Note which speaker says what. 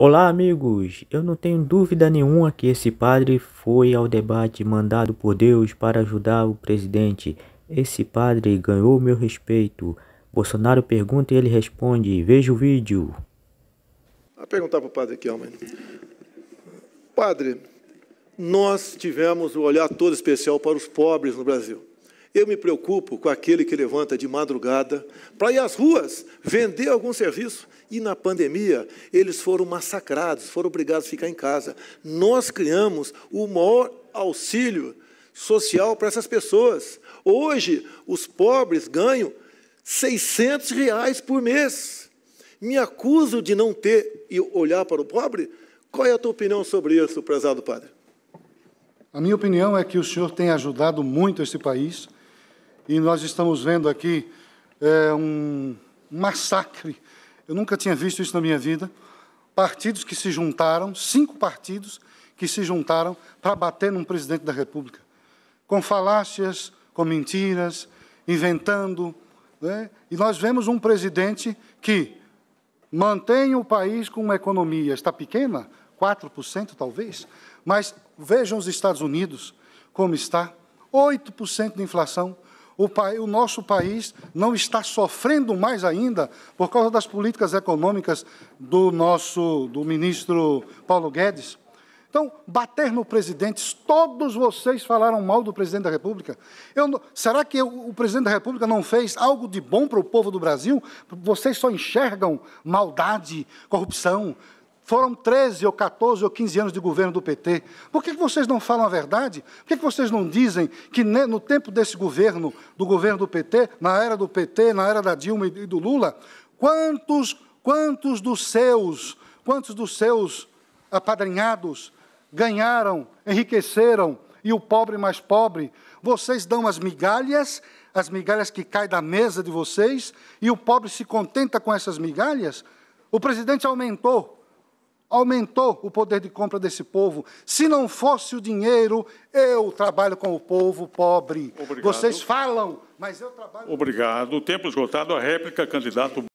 Speaker 1: Olá, amigos! Eu não tenho dúvida nenhuma que esse padre foi ao debate mandado por Deus para ajudar o presidente. Esse padre ganhou meu respeito. Bolsonaro pergunta e ele responde. Veja o vídeo.
Speaker 2: Vou perguntar para o padre aqui, homem. Padre, nós tivemos um olhar todo especial para os pobres no Brasil. Eu me preocupo com aquele que levanta de madrugada para ir às ruas vender algum serviço. E na pandemia, eles foram massacrados, foram obrigados a ficar em casa. Nós criamos o maior auxílio social para essas pessoas. Hoje, os pobres ganham 600 reais por mês. Me acuso de não ter e olhar para o pobre? Qual é a tua opinião sobre isso, prezado padre?
Speaker 1: A minha opinião é que o senhor tem ajudado muito este país e nós estamos vendo aqui é, um massacre. Eu nunca tinha visto isso na minha vida. Partidos que se juntaram, cinco partidos que se juntaram para bater num presidente da República, com falácias, com mentiras, inventando. Né? E nós vemos um presidente que mantém o país com uma economia, está pequena, 4% talvez, mas vejam os Estados Unidos como está, 8% de inflação, o, o nosso país não está sofrendo mais ainda por causa das políticas econômicas do nosso do ministro Paulo Guedes? Então, bater no presidente, todos vocês falaram mal do presidente da República. Eu, será que eu, o presidente da República não fez algo de bom para o povo do Brasil? Vocês só enxergam maldade, corrupção, foram 13 ou 14 ou 15 anos de governo do PT. Por que vocês não falam a verdade? Por que vocês não dizem que no tempo desse governo, do governo do PT, na era do PT, na era da Dilma e do Lula, quantos, quantos dos seus, quantos dos seus apadrinhados ganharam, enriqueceram e o pobre mais pobre? Vocês dão as migalhas as migalhas que caem da mesa de vocês e o pobre se contenta com essas migalhas? O presidente aumentou aumentou o poder de compra desse povo. Se não fosse o dinheiro, eu trabalho com o povo pobre. Obrigado. Vocês falam, mas eu trabalho.
Speaker 2: Obrigado. O Tempo esgotado. A réplica, candidato.